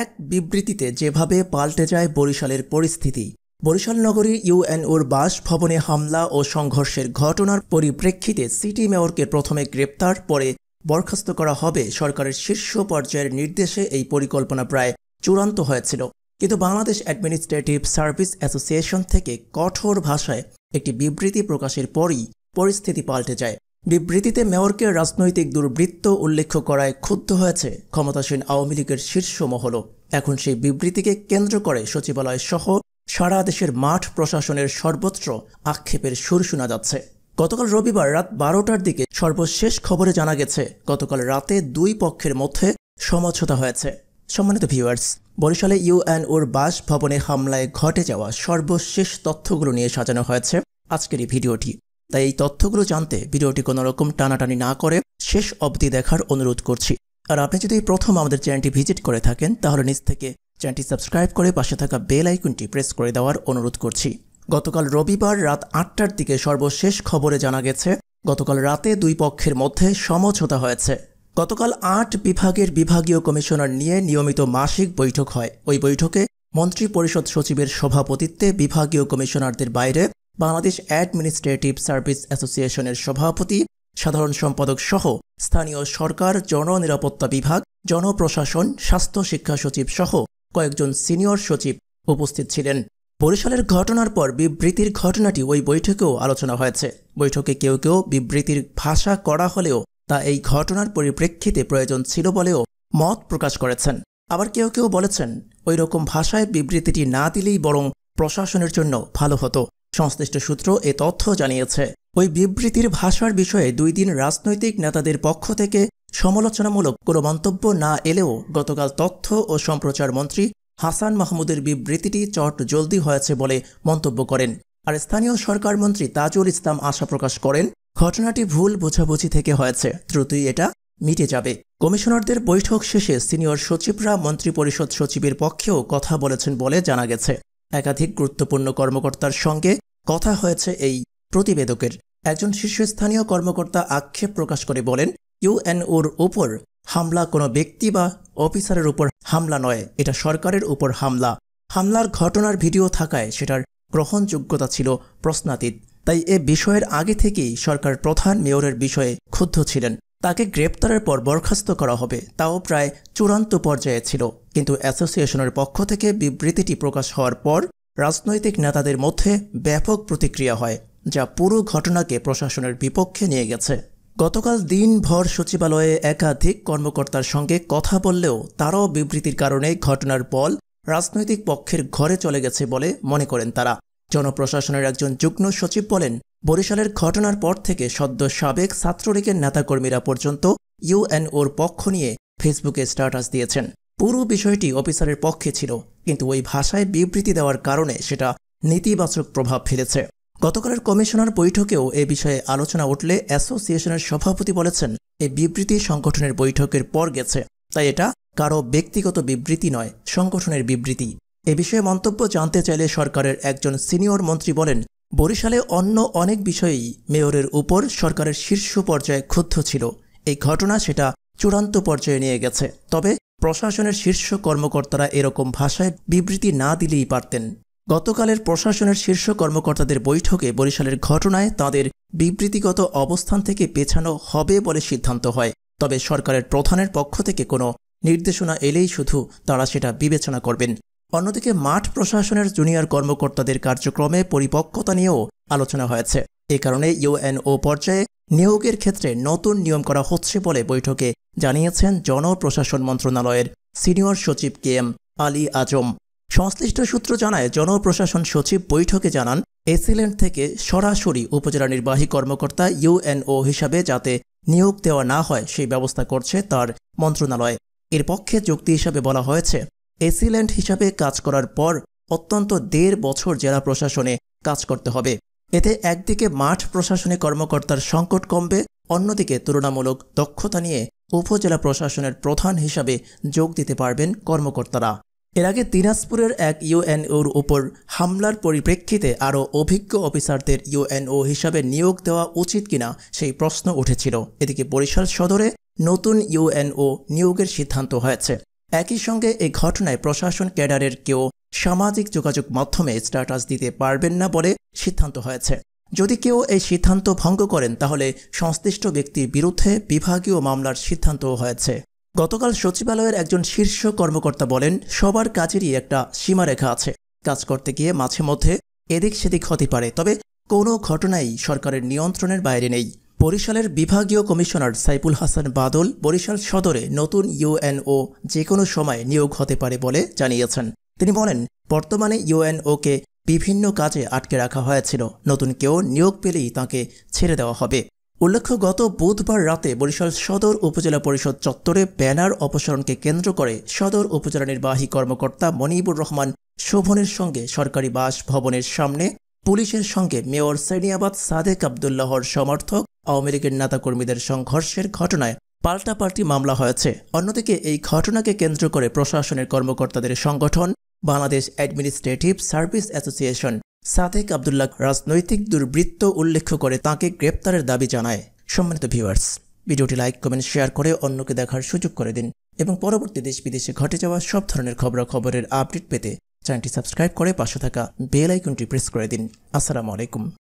এক বিবৃতিতে যেভাবে পাল্টে যায় বরিশালের পরিস্থিতি বরিশাল নগরী ইউএনওর বাস ভবনে হামলা ও সংঘর্ষের ঘটনার পরিপ্রেক্ষিতে সিটি মেয়রকে প্রথমে গ্রেপ্তার পরে বরখাস্ত করা হবে সরকারের শীর্ষ পর্যায়ের নির্দেশে এই পরিকল্পনা প্রায় চূড়ান্ত হয়েছিল কিন্তু বাংলাদেশ অ্যাডমিনিস্ট্রেটিভ সার্ভিস অ্যাসোসিয়েশন থেকে কঠোর ভাষায় একটি বিবৃতি প্রকাশের পরই পরিস্থিতি পাল্টে যায় বিবৃতিতে মেয়রকে রাজনৈতিক দুর্বৃত্ত উল্লেখ করায় ক্ষুব্ধ হয়েছে ক্ষমতাসীন আওয়ামী লীগের শীর্ষ মহল এখন সেই বিবৃতিকে কেন্দ্র করে সচিবালয় সহ সারা দেশের মাঠ প্রশাসনের সর্বত্র আক্ষেপের সুর শোনা যাচ্ছে গতকাল রবিবার রাত বারোটার দিকে সর্বশেষ খবরে জানা গেছে গতকাল রাতে দুই পক্ষের মধ্যে সমঝোতা হয়েছে সম্মানিত ভিউয়ার্স বরিশালে ইউএন ওর বাসভবনে হামলায় ঘটে যাওয়া সর্বশেষ তথ্যগুলো নিয়ে সাজানো হয়েছে আজকের এই ভিডিওটি তাই এই তথ্যগুলো জানতে ভিডিওটি কোনো রকম টানাটানি না করে শেষ অবধি দেখার অনুরোধ করছি আর আপনি যদি প্রথম আমাদের চ্যানেলটি ভিজিট করে থাকেন তাহলে নিজ থেকে চ্যানেলটি সাবস্ক্রাইব করে পাশে থাকা বেল আইকনটি প্রেস করে দেওয়ার অনুরোধ করছি গতকাল রবিবার রাত আটটার দিকে সর্বশেষ খবরে জানা গেছে গতকাল রাতে দুই পক্ষের মধ্যে সমঝোতা হয়েছে গতকাল আট বিভাগের বিভাগীয় কমিশনার নিয়ে নিয়মিত মাসিক বৈঠক হয় ওই বৈঠকে মন্ত্রী পরিষদ সচিবের সভাপতিত্বে বিভাগীয় কমিশনারদের বাইরে বাংলাদেশ অ্যাডমিনিস্ট্রেটিভ সার্ভিস অ্যাসোসিয়েশনের সভাপতি সাধারণ সম্পাদক সহ স্থানীয় সরকার জননিরাপত্তা বিভাগ জনপ্রশাসন স্বাস্থ্য শিক্ষা সচিব সহ কয়েকজন সিনিয়র সচিব উপস্থিত ছিলেন বরিশালের ঘটনার পর বিবৃতির ঘটনাটি ওই বৈঠকেও আলোচনা হয়েছে বৈঠকে কেউ কেউ বিবৃতির ভাষা করা হলেও তা এই ঘটনার পরিপ্রেক্ষিতে প্রয়োজন ছিল বলেও মত প্রকাশ করেছেন আবার কেউ কেউ বলেছেন ওই রকম ভাষায় বিবৃতিটি না দিলেই বরং প্রশাসনের জন্য ভালো হতো সংশ্লিষ্ট সূত্র এ তথ্য জানিয়েছে ওই বিবৃতির ভাষার বিষয়ে দুই দিন রাজনৈতিক নেতাদের পক্ষ থেকে সমালোচনামূলক কোনো মন্তব্য না এলেও গতকাল তথ্য ও সম্প্রচার মন্ত্রী হাসান মাহমুদের বিবৃতিটি চট জলদি হয়েছে বলে মন্তব্য করেন আর স্থানীয় সরকার মন্ত্রী তাজুল ইসলাম আশা প্রকাশ করেন ঘটনাটি ভুল বোঝাবুঝি থেকে হয়েছে দ্রুতই এটা মিটে যাবে কমিশনারদের বৈঠক শেষে সিনিয়র সচিবরা মন্ত্রী পরিষদ সচিবের পক্ষেও কথা বলেছেন বলে জানা গেছে একাধিক গুরুত্বপূর্ণ কর্মকর্তার সঙ্গে কথা হয়েছে এই প্রতিবেদকের একজন শীর্ষস্থানীয় কর্মকর্তা আক্ষেপ প্রকাশ করে বলেন ইউএনওর উপর হামলা কোনো ব্যক্তি বা অফিসারের উপর হামলা নয় এটা সরকারের উপর হামলা হামলার ঘটনার ভিডিও থাকায় সেটার গ্রহণযোগ্যতা ছিল প্রশ্নাতীত তাই এ বিষয়ের আগে থেকেই সরকার প্রধান মেয়রের বিষয়ে ক্ষুব্ধ ছিলেন তাকে গ্রেপ্তারের পর বরখাস্ত করা হবে তাও প্রায় চূড়ান্ত পর্যায়ে ছিল কিন্তু অ্যাসোসিয়েশনের পক্ষ থেকে বিবৃতিটি প্রকাশ হওয়ার পর রাজনৈতিক নেতাদের মধ্যে ব্যাপক প্রতিক্রিয়া হয় যা পুরো ঘটনাকে প্রশাসনের বিপক্ষে নিয়ে গেছে গতকাল দিনভর সচিবালয়ে একাধিক কর্মকর্তার সঙ্গে কথা বললেও তারও বিবৃতির কারণে ঘটনার বল রাজনৈতিক পক্ষের ঘরে চলে গেছে বলে মনে করেন তারা জনপ্রশাসনের একজন যুগ্ম সচিব বলেন বরিশালের ঘটনার পর থেকে সদ্য সাবেক ছাত্রলীগের নেতাকর্মীরা পর্যন্ত ইউএনওর পক্ষ নিয়ে ফেসবুকে স্ট্যাটাস দিয়েছেন পুরো বিষয়টি অফিসারের পক্ষে ছিল কিন্তু ওই ভাষায় বিবৃতি দেওয়ার কারণে সেটা নেতিবাচক প্রভাব ফেলেছে গতকালের কমিশনার বৈঠকেও এ বিষয়ে আলোচনা উঠলে অ্যাসোসিয়েশনের সভাপতি বলেছেন এই বিবৃতি সংগঠনের বৈঠকের পর গেছে তাই এটা কারো ব্যক্তিগত বিবৃতি নয় সংগঠনের বিবৃতি এ বিষয়ে মন্তব্য জানতে চাইলে সরকারের একজন সিনিয়র মন্ত্রী বলেন বরিশালে অন্য অনেক বিষয়েই মেয়রের উপর সরকারের শীর্ষ পর্যায়ে ক্ষুব্ধ ছিল এই ঘটনা সেটা চূড়ান্ত পর্যায়ে নিয়ে গেছে তবে প্রশাসনের শীর্ষ কর্মকর্তারা এরকম ভাষায় বিবৃতি না দিলেই পারতেন গতকালের প্রশাসনের শীর্ষ কর্মকর্তাদের বৈঠকে বরিশালের ঘটনায় তাদের বিবৃতিগত অবস্থান থেকে পেছানো হবে বলে সিদ্ধান্ত হয় তবে সরকারের প্রধানের পক্ষ থেকে কোনো নির্দেশনা এলেই শুধু তারা সেটা বিবেচনা করবেন অন্যদিকে মাঠ প্রশাসনের জুনিয়র কর্মকর্তাদের কার্যক্রমে পরিপক্কতা নিয়েও আলোচনা হয়েছে এ কারণে ইউএনও পর্যায়ে নিয়োগের ক্ষেত্রে নতুন নিয়ম করা হচ্ছে বলে বৈঠকে জানিয়েছেন জনপ্রশাসন মন্ত্রণালয়ের সিনিয়র সচিব কে এম আলী আজম সংশ্লিষ্ট সূত্র জানায় জনপ্রশাসন সচিব বৈঠকে জানান এসিল্যান্ড থেকে সরাসরি উপজেলা নির্বাহী কর্মকর্তা ইউএনও হিসাবে যাতে নিয়োগ দেওয়া না হয় সেই ব্যবস্থা করছে তার মন্ত্রণালয় এর পক্ষে যুক্তি হিসাবে বলা হয়েছে এসিল্যান্ড হিসাবে কাজ করার পর অত্যন্ত দেড় বছর জেলা প্রশাসনে কাজ করতে হবে এতে একদিকে মাঠ প্রশাসনে কর্মকর্তার সংকট কমবে অন্যদিকে তুলনামূলক দক্ষতা নিয়ে উপজেলা প্রশাসনের প্রধান হিসাবে যোগ দিতে পারবেন কর্মকর্তারা এর আগে দিনাজপুরের এক ইউএনওর উপর হামলার পরিপ্রেক্ষিতে আরও অভিজ্ঞ অফিসারদের ইউএনও হিসাবে নিয়োগ দেওয়া উচিত কিনা সেই প্রশ্ন উঠেছিল এদিকে বরিশাল সদরে নতুন ইউএনও নিয়োগের সিদ্ধান্ত হয়েছে একই সঙ্গে এই ঘটনায় প্রশাসন ক্যাডারের কেউ সামাজিক যোগাযোগ মাধ্যমে স্ট্যাটাস দিতে পারবেন না বলে সিদ্ধান্ত হয়েছে যদি কেউ এই সিদ্ধান্ত ভঙ্গ করেন তাহলে সংশ্লিষ্ট ব্যক্তির বিরুদ্ধে বিভাগীয় মামলার সিদ্ধান্ত হয়েছে গতকাল সচিবালয়ের একজন শীর্ষ কর্মকর্তা বলেন সবার কাজেরই একটা সীমারেখা আছে কাজ করতে গিয়ে মাঝে মধ্যে এদিক সেদিক হতে পারে তবে কোনো ঘটনাই সরকারের নিয়ন্ত্রণের বাইরে নেই বরিশালের বিভাগীয় কমিশনার সাইফুল হাসান বাদল বরিশাল সদরে নতুন ইউএনও যে কোনো সময় নিয়োগ হতে পারে বলে জানিয়েছেন তিনি বলেন বর্তমানে ইউএনওকে বিভিন্ন কাজে আটকে রাখা হয়েছিল নতুন কেউ নিয়োগ পেলেই তাকে ছেড়ে দেওয়া হবে উল্লেখ্য গত বুধবার রাতে বরিশাল সদর উপজেলা পরিষদ চত্বরে ব্যানার অপসারণকে কেন্দ্র করে সদর উপজেলা নির্বাহী কর্মকর্তা মনিবুর রহমান শোভনের সঙ্গে সরকারি বাস ভবনের সামনে পুলিশের সঙ্গে মেয়র সেনিয়াবাদ সাদেক আবদুল্লাহর সমর্থক আওয়ামী লীগের নেতাকর্মীদের সংঘর্ষের ঘটনায় পাল্টাপাল্টি মামলা হয়েছে অন্যদিকে এই ঘটনাকে কেন্দ্র করে প্রশাসনের কর্মকর্তাদের সংগঠন Bangladesh administrative service association Sadek Abdullah রাজনৈতিক দুর্বৃত্ত উল্লেখ করে তাকে গ্রেপ্তারের দাবি জানায় সম্মানিত ভিউয়ার্স ভিডিওটি লাইক কমেন্ট শেয়ার করে অন্যকে দেখার সুযোগ করে দিন এবং পরবর্তী দেশ বিদেশে ঘটে যাওয়া সব ধরনের খবরাখবরের আপডেট পেতে চ্যানেলটি সাবস্ক্রাইব করে পাশে থাকা বেল আইকনটি প্রেস করে দিন আসসালামু আলাইকুম